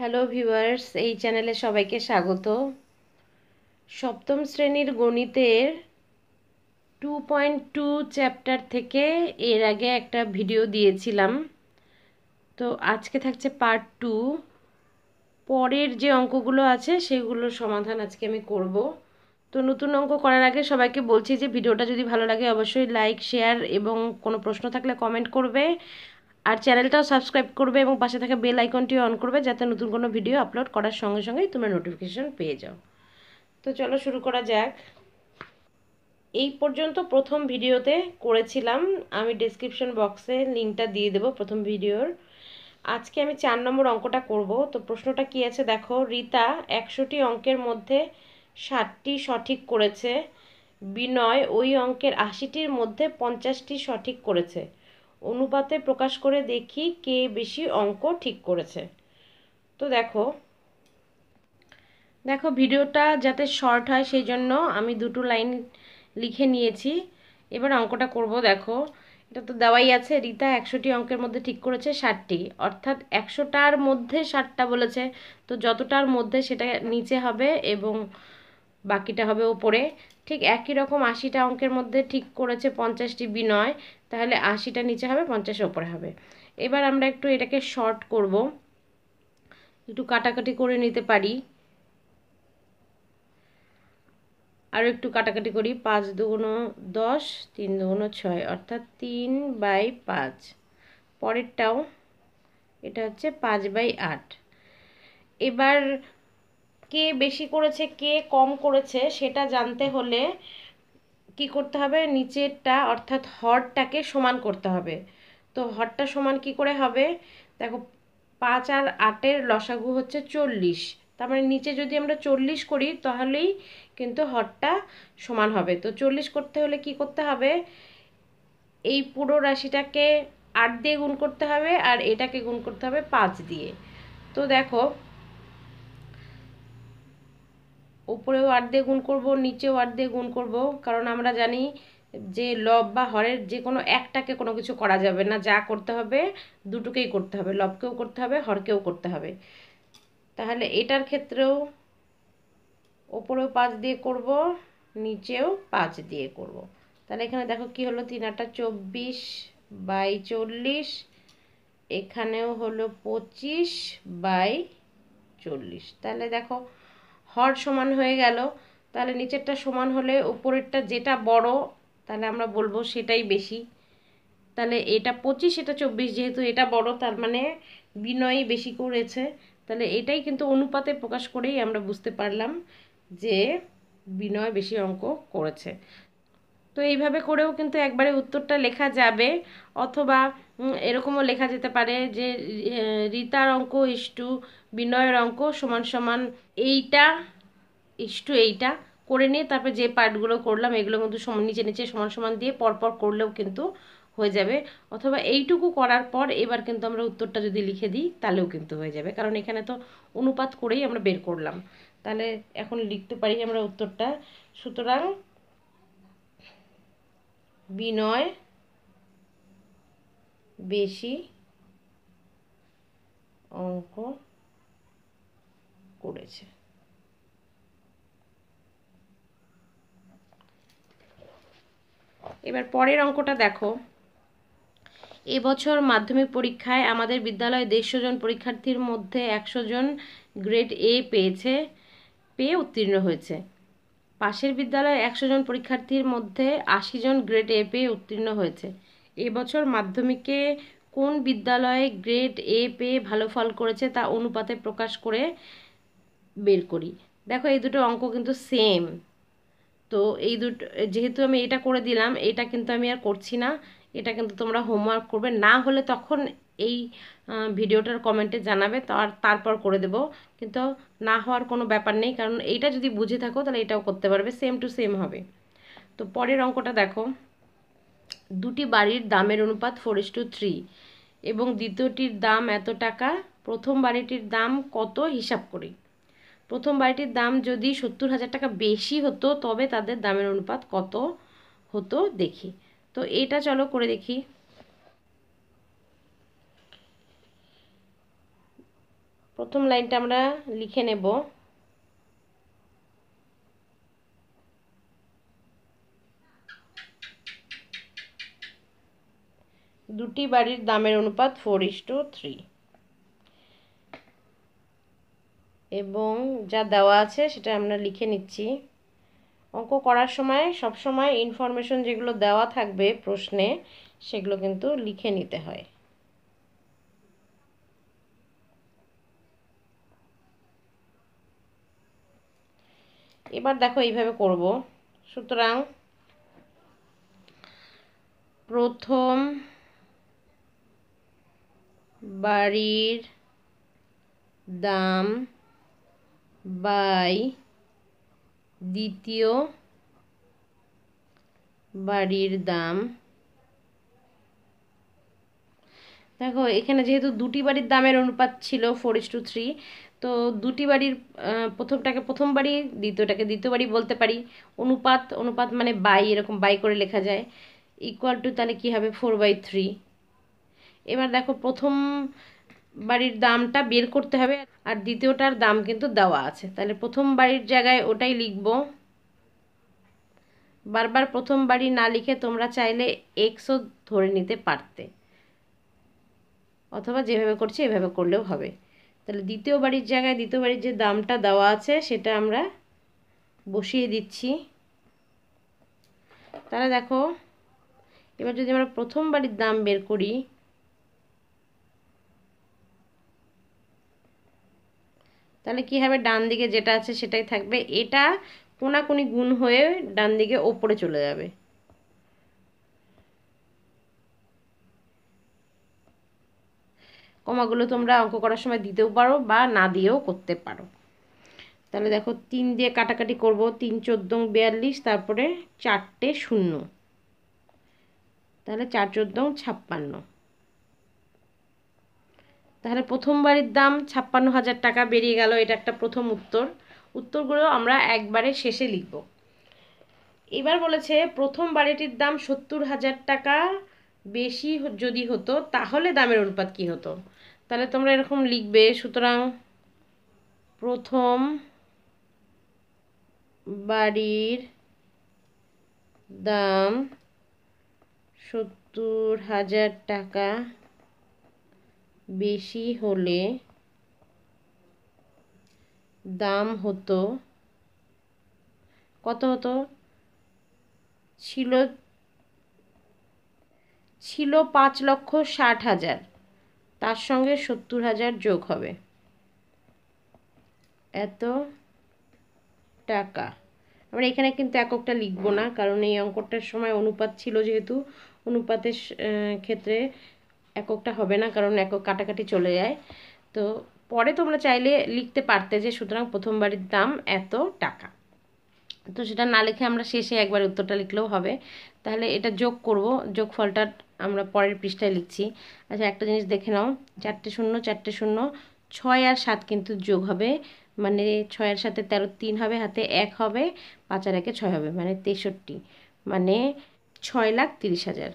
Hello viewers এই চ্যানেলে সবাইকে স্বাগত সপ্তম শ্রেণীর গণিতের টু পয়েন্ট টু চ্যাপ্টার থেকে এর আগে একটা ভিডিও দিয়েছিলাম তো আজকে থাকছে পার্ট টু পরের যে অঙ্কগুলো আছে সেগুলোর সমাধান আজকে আমি করব তো নতুন অঙ্ক করার আগে সবাইকে বলছি যে ভিডিওটা যদি ভালো লাগে অবশ্যই লাইক শেয়ার এবং কোনো প্রশ্ন থাকলে কমেন্ট করবে আর চ্যানেলটাও সাবস্ক্রাইব করবে এবং পাশে থাকা বেল আইকনটিও অন করবে যাতে নতুন কোনো ভিডিও আপলোড করার সঙ্গে সঙ্গেই তোমরা নোটিফিকেশন পেয়ে যাও তো চলো শুরু করা যাক এই পর্যন্ত প্রথম ভিডিওতে করেছিলাম আমি ডেসক্রিপশন বক্সে লিঙ্কটা দিয়ে দেব প্রথম ভিডিওর আজকে আমি চার নম্বর অঙ্কটা করব তো প্রশ্নটা কি আছে দেখো রীতা একশোটি অঙ্কের মধ্যে ষাটটি সঠিক করেছে বিনয় ওই অঙ্কের আশিটির মধ্যে পঞ্চাশটি সঠিক করেছে অনুপাতে প্রকাশ করে দেখি কে বেশি অঙ্ক ঠিক করেছে তো দেখো দেখো ভিডিওটা যাতে শর্ট হয় সেই জন্য আমি দুটো লাইন লিখে নিয়েছি এবার অঙ্কটা করব দেখো এটা তো দেওয়াই আছে রীতা একশোটি অঙ্কের মধ্যে ঠিক করেছে ষাটটি অর্থাৎ একশোটার মধ্যে ষাটটা বলেছে তো যতটার মধ্যে সেটা নিচে হবে এবং বাকিটা হবে ওপরে ঠিক একই রকম আশিটা অঙ্কের মধ্যে ঠিক করেছে পঞ্চাশটি বিনয় তাহলে আশিটা নিচে হবে পঞ্চাশ ওপরে হবে এবার আমরা একটু এটাকে শর্ট করব একটু কাটাকাটি করে নিতে পারি আরও একটু কাটাকাটি করি পাঁচ দুগুনো দশ তিন দুগুনো ছয় অর্থাৎ তিন বাই পাঁচ পরেরটাও এটা হচ্ছে পাঁচ বাই আট এবার কে বেশি করেছে কে কম করেছে সেটা জানতে হলে কি করতে হবে নিচেরটা অর্থাৎ হরটাকে সমান করতে হবে তো হরটা সমান কি করে হবে দেখো পাঁচ আর আটের লসাগু হচ্ছে চল্লিশ তার মানে নিচে যদি আমরা চল্লিশ করি তাহলেই কিন্তু হরটা সমান হবে তো চল্লিশ করতে হলে কি করতে হবে এই পুরো রাশিটাকে আট দিয়ে গুণ করতে হবে আর এটাকে গুণ করতে হবে পাঁচ দিয়ে তো দেখো উপরেও আট গুণ করব নিচেও অর্ধে গুণ করব কারণ আমরা জানি যে লব বা হরের যে কোনো একটাকে কোনো কিছু করা যাবে না যা করতে হবে দুটোকেই করতে হবে লবকেও করতে হবে হরকেও করতে হবে তাহলে এটার ক্ষেত্রেও ওপরেও পাঁচ দিয়ে করব নিচেও পাঁচ দিয়ে করব। তাহলে এখানে দেখো কি হলো তিন আটটা চব্বিশ বাই চল্লিশ এখানেও হলো পঁচিশ বাই চল্লিশ তাহলে দেখো হর সমান হয়ে গেল তাহলে নিচেরটা সমান হলে উপরেরটা যেটা বড় তাহলে আমরা বলবো সেটাই বেশি তাহলে এটা পঁচিশ এটা চব্বিশ যেহেতু এটা বড় তার মানে বিনয়ই বেশি করেছে তাহলে এটাই কিন্তু অনুপাতে প্রকাশ করেই আমরা বুঝতে পারলাম যে বিনয় বেশি অঙ্ক করেছে তো এইভাবে করেও কিন্তু একবারে উত্তরটা লেখা যাবে অথবা এরকমও লেখা যেতে পারে যে রীতার অঙ্ক ইস্টু বিনয়ের অঙ্ক সমান সমান এইটা ইস্টু এইটা করে নিয়ে তারপরে যে পার্টগুলো করলাম এগুলো কিন্তু নিচে নিচে সমান সমান দিয়ে পরপর করলেও কিন্তু হয়ে যাবে অথবা এইটুকু করার পর এবার কিন্তু আমরা উত্তরটা যদি লিখে দিই তাহলেও কিন্তু হয়ে যাবে কারণ এখানে তো অনুপাত করেই আমরা বের করলাম তাহলে এখন লিখতে পারি আমরা উত্তরটা সুতরাং বিনয় বেশি অঙ্ক করেছে এবার পরের অঙ্কটা দেখো এবছর মাধ্যমিক পরীক্ষায় আমাদের বিদ্যালয়ে দেড়শো জন পরীক্ষার্থীর মধ্যে একশো জন গ্রেড এ পেয়েছে পেয়ে উত্তীর্ণ হয়েছে পাশের বিদ্যালয়ে একশো জন পরীক্ষার্থীর মধ্যে আশি জন গ্রেড এ পেয়ে উত্তীর্ণ হয়েছে এবছর মাধ্যমিকে কোন বিদ্যালয়ে গ্রেড এ পেয়ে ভালো ফল করেছে তা অনুপাতে প্রকাশ করে বের করি দেখো এই দুটো অঙ্ক কিন্তু সেম তো এই দুটো যেহেতু আমি এটা করে দিলাম এটা কিন্তু আমি আর করছি না এটা কিন্তু তোমরা হোমওয়ার্ক করবে না হলে তখন এই ভিডিওটার কমেন্টে জানাবে তার তারপর করে দেব কিন্তু না হওয়ার কোনো ব্যাপার নেই কারণ এইটা যদি বুঝে থাকো তাহলে এটাও করতে পারবে সেম টু সেম হবে তো পরের অঙ্কটা দেখো দুটি বাড়ির দামের অনুপাত ফোর টু থ্রি এবং দ্বিতীয়টির দাম এত টাকা প্রথম বাড়িটির দাম কত হিসাব করি প্রথম বাড়িটির দাম যদি সত্তর হাজার টাকা বেশি হতো তবে তাদের দামের অনুপাত কত হতো দেখি তো এটা চলো করে দেখি প্রথম লাইনটা আমরা লিখে নেব দুটি বাড়ির দামের অনুপাত ফোর ইস টু থ্রি এবং যা দেওয়া আছে সেটা আমরা লিখে নিচ্ছি অঙ্ক করার সময় সব সময় ইনফরমেশন যেগুলো দেওয়া থাকবে প্রশ্নে সেগুলো কিন্তু লিখে নিতে হয় এবার দেখো এইভাবে করব সুতরাং প্রথম বাড়ির দাম বাই দ্বিতীয় বাড়ির দাম দেখো এখানে যেহেতু দুটি বাড়ির দামের অনুপাত ছিল ফোর ইস টু থ্রি তো দুটি বাড়ির প্রথমটাকে প্রথম বাড়ি দ্বিতীয়টাকে দ্বিতীয় বাড়ি বলতে পারি অনুপাত অনুপাত মানে বাই এরকম বাই করে লেখা যায় ইকুয়াল টু তাহলে কী হবে ফোর বাই থ্রি এবার দেখো প্রথম বাড়ির দামটা বের করতে হবে আর দ্বিতীয়টার দাম কিন্তু দেওয়া আছে তাহলে প্রথম বাড়ির জায়গায় ওটাই লিখব বারবার প্রথম বাড়ি না লিখে তোমরা চাইলে এক্সও ধরে নিতে পারতে অথবা যেভাবে করছি এভাবে করলেও হবে তাহলে দ্বিতীয় বাড়ির জায়গায় দ্বিতীয় বাড়ির যে দামটা দেওয়া আছে সেটা আমরা বসিয়ে দিচ্ছি তাহলে দেখো এবার যদি আমরা প্রথম বাড়ির দাম বের করি তাহলে কি হবে ডান দিকে যেটা আছে সেটাই থাকবে এটা কোনাকুনি গুণ হয়ে ডান দিকে ওপরে চলে যাবে কমাগুলো তোমরা অঙ্ক করার সময় দিতেও পারো বা না দিয়েও করতে পারো তাহলে দেখো তিন দিয়ে কাটাকাটি করব তিন চোদ্দ বিয়াল্লিশ তারপরে চারটে শূন্য তাহলে চার চোদ্দ ছাপ্পান্ন তাহলে প্রথমবারের দাম ছাপ্পান্ন হাজার টাকা বেরিয়ে গেল এটা একটা প্রথম উত্তর উত্তরগুলো আমরা একবারে শেষে লিখব এবার বলেছে প্রথম বাড়িটির দাম সত্তর হাজার টাকা বেশি যদি হতো তাহলে দামের অনুপাত কি হতো তাহলে তোমরা এরকম লিখবে সুতরাং প্রথম বাড়ির দাম সত্তর হাজার টাকা বেশি হলে দাম হতো কত হতো ছিল ছিল পাঁচ লক্ষ ষাট হাজার তার সঙ্গে সত্তর হাজার যোগ হবে এত টাকা আমরা এখানে কিন্তু এককটা লিখবো না কারণ এই অঙ্কটার সময় অনুপাত ছিল যেহেতু অনুপাতের ক্ষেত্রে এককটা হবে না কারণ একক কাটাকাটি চলে যায় তো পরে তোমরা চাইলে লিখতে পারতে যে সুতরাং প্রথমবারের দাম এত টাকা তো সেটা না লিখে আমরা শেষে একবার উত্তরটা লিখলেও হবে তাহলে এটা যোগ করব ফলটা আমরা পরের পৃষ্ঠায় লিখছি আচ্ছা একটা জিনিস দেখে নাও চারটে শূন্য চারটে শূন্য ছয় আর সাত কিন্তু যোগ হবে মানে ছয় আর সাথে তেরো তিন হবে হাতে এক হবে পাঁচ আর একে ছয় হবে মানে তেষট্টি মানে ছয় লাখ তিরিশ হাজার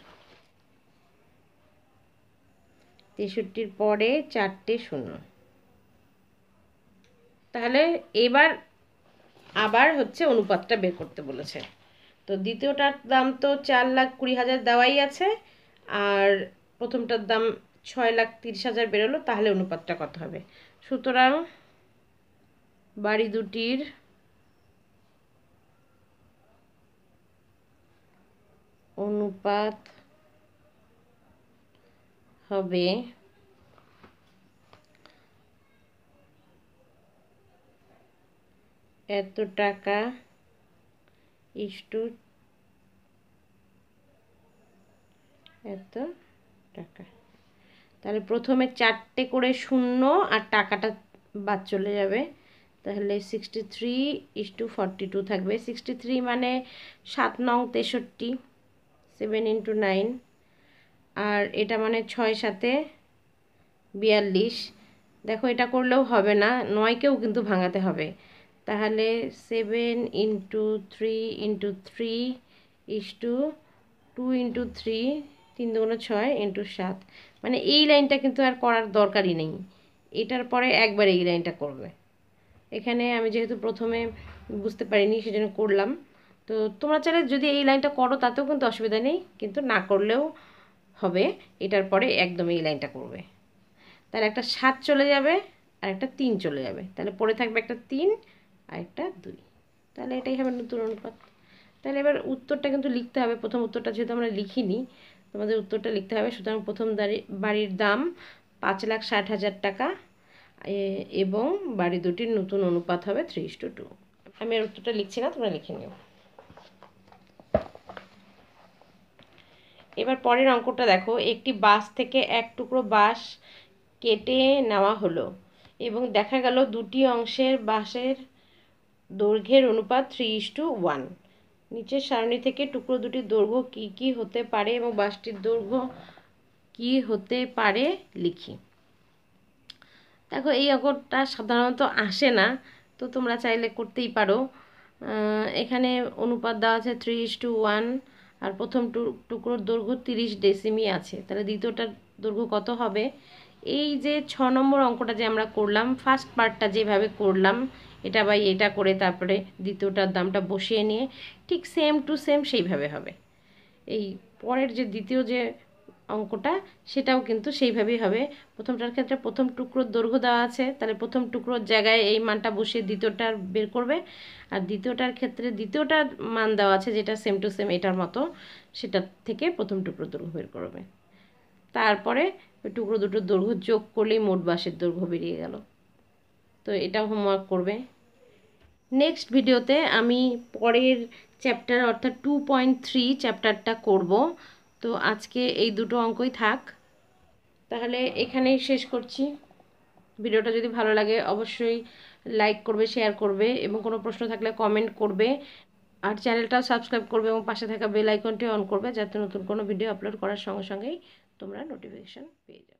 তেষট্টির পরে চারটে শূন্য তাহলে এবার আবার হচ্ছে অনুপাতটা বের করতে বলেছে তো দ্বিতীয়টার দাম তো চার লাখ কুড়ি হাজার দেওয়াই আছে আর প্রথমটার দাম ছয় লাখ তিরিশ হাজার বেরোলো তাহলে অনুপাতটা কত হবে সুতরাং বাড়ি দুটির অনুপাত হবে এত টাকা ইস্টু এত টাকা তাহলে প্রথমে চারটে করে শূন্য আর টাকাটা বাদ চলে যাবে তাহলে sixty three is to forty two থাকবে সিক্সটি থ্রি মানে সাত নং তেষট্টি সেভেন ইন্টু নাইন আর এটা মানে ছয় সাথে বিয়াল্লিশ দেখো এটা করলেও হবে না নয়কেও কিন্তু ভাঙাতে হবে তাহলে seven into three into three is to two into three তিন দুগুনো ছয় ইন্টু সাত মানে এই লাইনটা কিন্তু আর করার দরকারই নেই এটার পরে একবার এই লাইনটা করবে এখানে আমি যেহেতু প্রথমে বুঝতে পারিনি সেজন্য করলাম তো তোমরা চাইলে যদি এই লাইনটা করো তাতেও কিন্তু অসুবিধা নেই কিন্তু না করলেও হবে এটার পরে একদমই এই লাইনটা করবে তাহলে একটা সাত চলে যাবে আর একটা তিন চলে যাবে তাহলে পরে থাকবে একটা তিন আর একটা দুই তাহলে এটাই হবে নতুন অনুপাত তাহলে এবার উত্তরটা কিন্তু লিখতে হবে প্রথম উত্তরটা যেহেতু আমরা লিখিনি তোমাদের উত্তরটা লিখতে হবে সুতরাং প্রথম বাড়ির দাম পাঁচ লাখ ষাট হাজার টাকা এবং বাড়ি দুটির নতুন অনুপাত হবে থ্রি টু টু আমি আর উত্তরটা লিখছি না তোমরা লিখে নিও এবার পরের অঙ্কটা দেখো একটি বাস থেকে এক টুকরো বাঁশ কেটে নেওয়া হলো এবং দেখা গেল দুটি অংশের বাঁশের দৈর্ঘ্যের অনুপাত থ্রি ইস টু ওয়ান নিচের সারণি থেকে টুকরো দুটির দৈর্ঘ্য কি কি হতে পারে এবং বাসটির দৈর্ঘ্য কি হতে পারে লিখি দেখো এই অঙ্কটা সাধারণত আসে না তো তোমরা চাইলে করতেই পারো এখানে অনুপাত দেওয়া আছে থ্রি ইস টু ওয়ান আর প্রথম টুকরোর দৈর্ঘ্য তিরিশ ডেসিমি আছে তাহলে দ্বিতীয়টার দৈর্ঘ্য কত হবে এই যে ছ নম্বর অঙ্কটা যে আমরা করলাম ফার্স্ট পার্টটা যেভাবে করলাম এটা বা এটা করে তারপরে দ্বিতীয়টার দামটা বসিয়ে নিয়ে ঠিক সেম টু সেম সেইভাবে হবে এই পরের যে দ্বিতীয় যে অঙ্কটা সেটাও কিন্তু সেইভাবেই হবে প্রথমটার ক্ষেত্রে প্রথম টুকরোর দৈর্ঘ্য দেওয়া আছে তাহলে প্রথম টুকরোর জায়গায় এই মানটা বসিয়ে দ্বিতীয়টার বের করবে আর দ্বিতীয়টার ক্ষেত্রে দ্বিতীয়টার মান দেওয়া আছে যেটা সেম টু সেম এটার মতো সেটার থেকে প্রথম টুকরো দৈর্ঘ্য বের করবে তারপরে টুকরো দুটোর দৈর্ঘ্য যোগ করলেই মোট বাসের দৈর্ঘ্য বেরিয়ে গেল তো এটাও হোমওয়ার্ক করবে নেক্সট ভিডিওতে আমি পরের চ্যাপ্টার অর্থাৎ টু পয়েন্ট থ্রি চ্যাপ্টারটা করবো তো আজকে এই দুটো অঙ্কই থাক তাহলে এখানেই শেষ করছি ভিডিওটা যদি ভালো লাগে অবশ্যই লাইক করবে শেয়ার করবে এবং কোনো প্রশ্ন থাকলে কমেন্ট করবে আর চ্যানেলটাও সাবস্ক্রাইব করবে এবং পাশে থাকা বেল আইকনটি অন করবে যাতে নতুন কোনো ভিডিও আপলোড করার সঙ্গে সঙ্গেই তোমরা নোটিফিকেশান পেয়ে যাবে